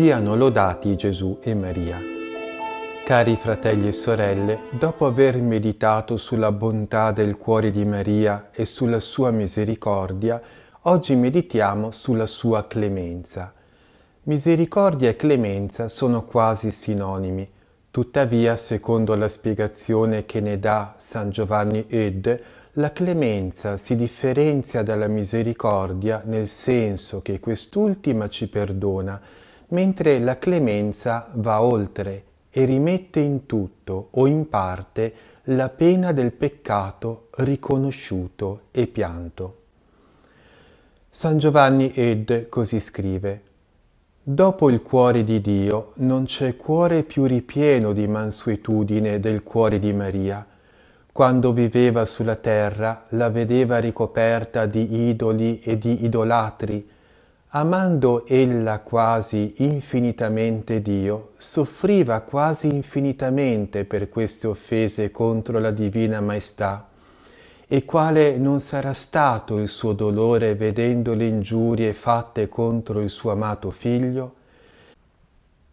Siano lodati Gesù e Maria. Cari fratelli e sorelle, dopo aver meditato sulla bontà del cuore di Maria e sulla sua misericordia, oggi meditiamo sulla sua clemenza. Misericordia e clemenza sono quasi sinonimi. Tuttavia, secondo la spiegazione che ne dà San Giovanni Ed, la clemenza si differenzia dalla misericordia nel senso che quest'ultima ci perdona mentre la clemenza va oltre e rimette in tutto o in parte la pena del peccato riconosciuto e pianto. San Giovanni Ed così scrive Dopo il cuore di Dio non c'è cuore più ripieno di mansuetudine del cuore di Maria. Quando viveva sulla terra la vedeva ricoperta di idoli e di idolatri, Amando ella quasi infinitamente Dio, soffriva quasi infinitamente per queste offese contro la Divina Maestà. E quale non sarà stato il suo dolore vedendo le ingiurie fatte contro il suo amato figlio?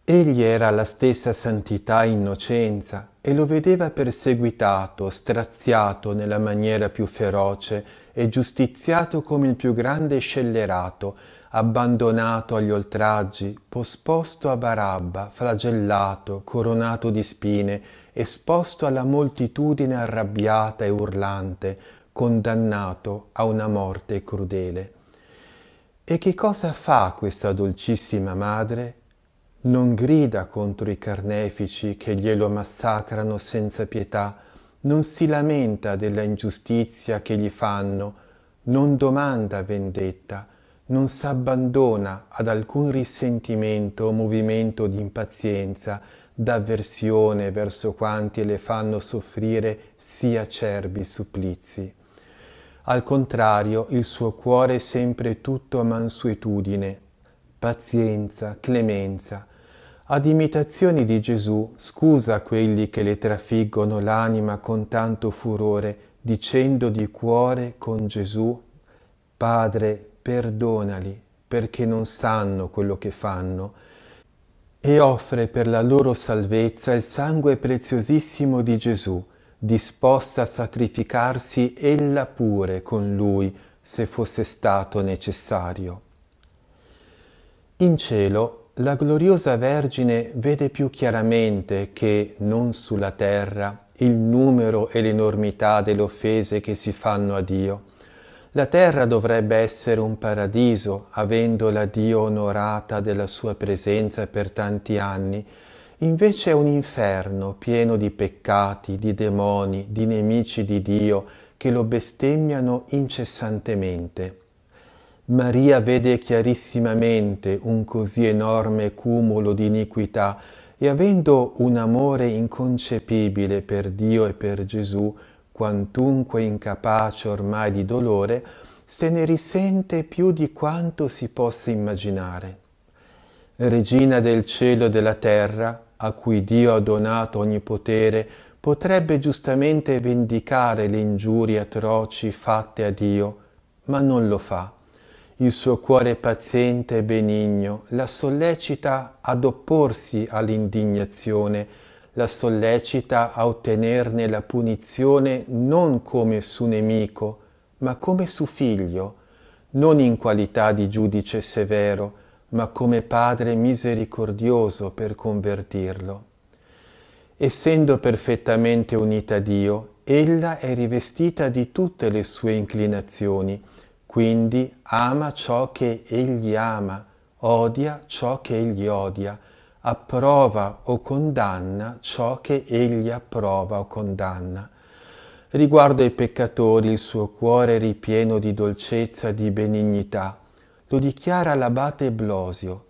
Egli era la stessa santità e innocenza e lo vedeva perseguitato, straziato nella maniera più feroce e giustiziato come il più grande scellerato, abbandonato agli oltraggi, posposto a Barabba, flagellato, coronato di spine, esposto alla moltitudine arrabbiata e urlante, condannato a una morte crudele. E che cosa fa questa dolcissima madre? Non grida contro i carnefici che glielo massacrano senza pietà, non si lamenta della ingiustizia che gli fanno, non domanda vendetta, non s'abbandona ad alcun risentimento o movimento di impazienza, d'avversione verso quanti le fanno soffrire sì acerbi supplizi. Al contrario, il suo cuore è sempre tutto mansuetudine, pazienza, clemenza. Ad imitazioni di Gesù, scusa quelli che le trafiggono l'anima con tanto furore, dicendo di cuore con Gesù, Padre, perdonali perché non sanno quello che fanno e offre per la loro salvezza il sangue preziosissimo di Gesù, disposta a sacrificarsi ella pure con lui se fosse stato necessario. In cielo la gloriosa Vergine vede più chiaramente che non sulla terra il numero e l'enormità delle offese che si fanno a Dio, la terra dovrebbe essere un paradiso, avendo la Dio onorata della sua presenza per tanti anni, invece è un inferno pieno di peccati, di demoni, di nemici di Dio che lo bestemmiano incessantemente. Maria vede chiarissimamente un così enorme cumulo di iniquità e avendo un amore inconcepibile per Dio e per Gesù, quantunque incapace ormai di dolore, se ne risente più di quanto si possa immaginare. Regina del cielo e della terra, a cui Dio ha donato ogni potere, potrebbe giustamente vendicare le ingiurie atroci fatte a Dio, ma non lo fa. Il suo cuore paziente e benigno la sollecita ad opporsi all'indignazione, la sollecita a ottenerne la punizione non come su nemico, ma come su figlio, non in qualità di giudice severo, ma come padre misericordioso per convertirlo. Essendo perfettamente unita a Dio, ella è rivestita di tutte le sue inclinazioni, quindi ama ciò che egli ama, odia ciò che egli odia, approva o condanna ciò che egli approva o condanna. Riguardo ai peccatori il suo cuore è ripieno di dolcezza e di benignità. Lo dichiara l'abate Blosio.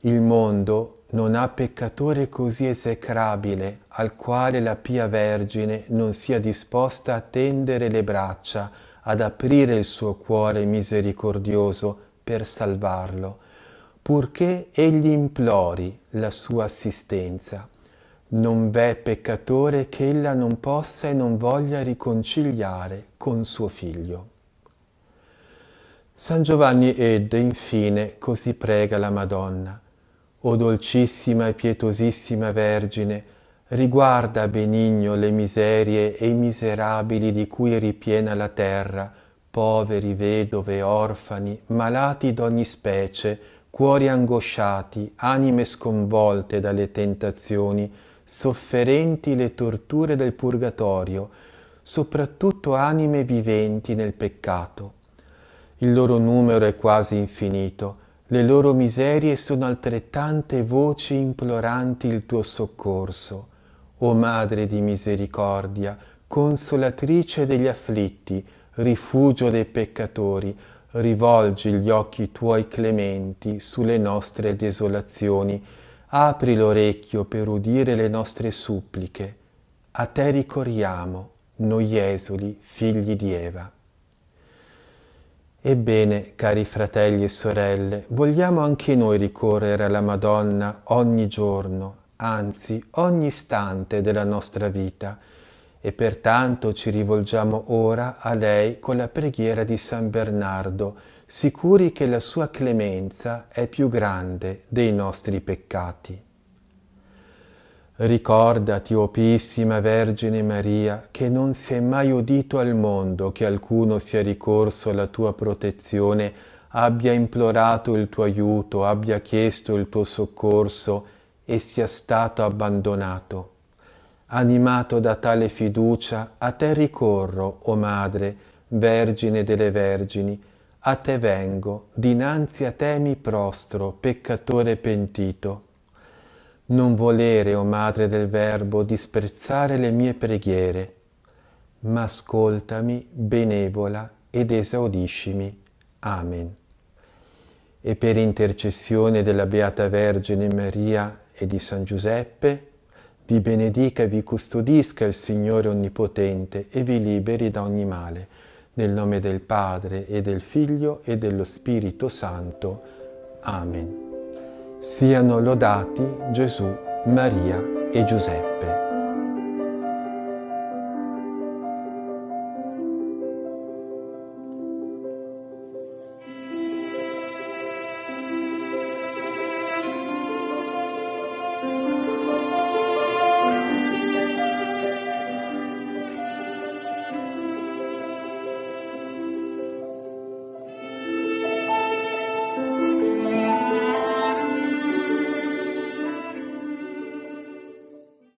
Il mondo non ha peccatore così esecrabile al quale la pia Vergine non sia disposta a tendere le braccia, ad aprire il suo cuore misericordioso per salvarlo purché egli implori la sua assistenza. Non v'è peccatore che ella non possa e non voglia riconciliare con suo figlio. San Giovanni ed infine così prega la Madonna. O dolcissima e pietosissima Vergine, riguarda benigno le miserie e i miserabili di cui è ripiena la terra, poveri, vedove, orfani, malati d'ogni specie, cuori angosciati, anime sconvolte dalle tentazioni, sofferenti le torture del purgatorio, soprattutto anime viventi nel peccato. Il loro numero è quasi infinito, le loro miserie sono altrettante voci imploranti il tuo soccorso. O Madre di misericordia, consolatrice degli afflitti, rifugio dei peccatori, rivolgi gli occhi tuoi clementi sulle nostre desolazioni, apri l'orecchio per udire le nostre suppliche. A te ricorriamo, noi esuli, figli di Eva. Ebbene, cari fratelli e sorelle, vogliamo anche noi ricorrere alla Madonna ogni giorno, anzi ogni istante della nostra vita, e pertanto ci rivolgiamo ora a lei con la preghiera di San Bernardo, sicuri che la sua clemenza è più grande dei nostri peccati. Ricordati, o oh Pissima Vergine Maria, che non si è mai udito al mondo che alcuno sia ricorso alla tua protezione, abbia implorato il tuo aiuto, abbia chiesto il tuo soccorso e sia stato abbandonato. Animato da tale fiducia, a te ricorro, o oh Madre, Vergine delle Vergini, a te vengo, dinanzi a te mi prostro, peccatore pentito. Non volere, o oh Madre del Verbo, disprezzare le mie preghiere, ma ascoltami, benevola, ed esaudiscimi. Amen. E per intercessione della Beata Vergine Maria e di San Giuseppe, vi benedica e vi custodisca il Signore Onnipotente e vi liberi da ogni male. Nel nome del Padre e del Figlio e dello Spirito Santo. Amen. Siano lodati Gesù, Maria e Giuseppe.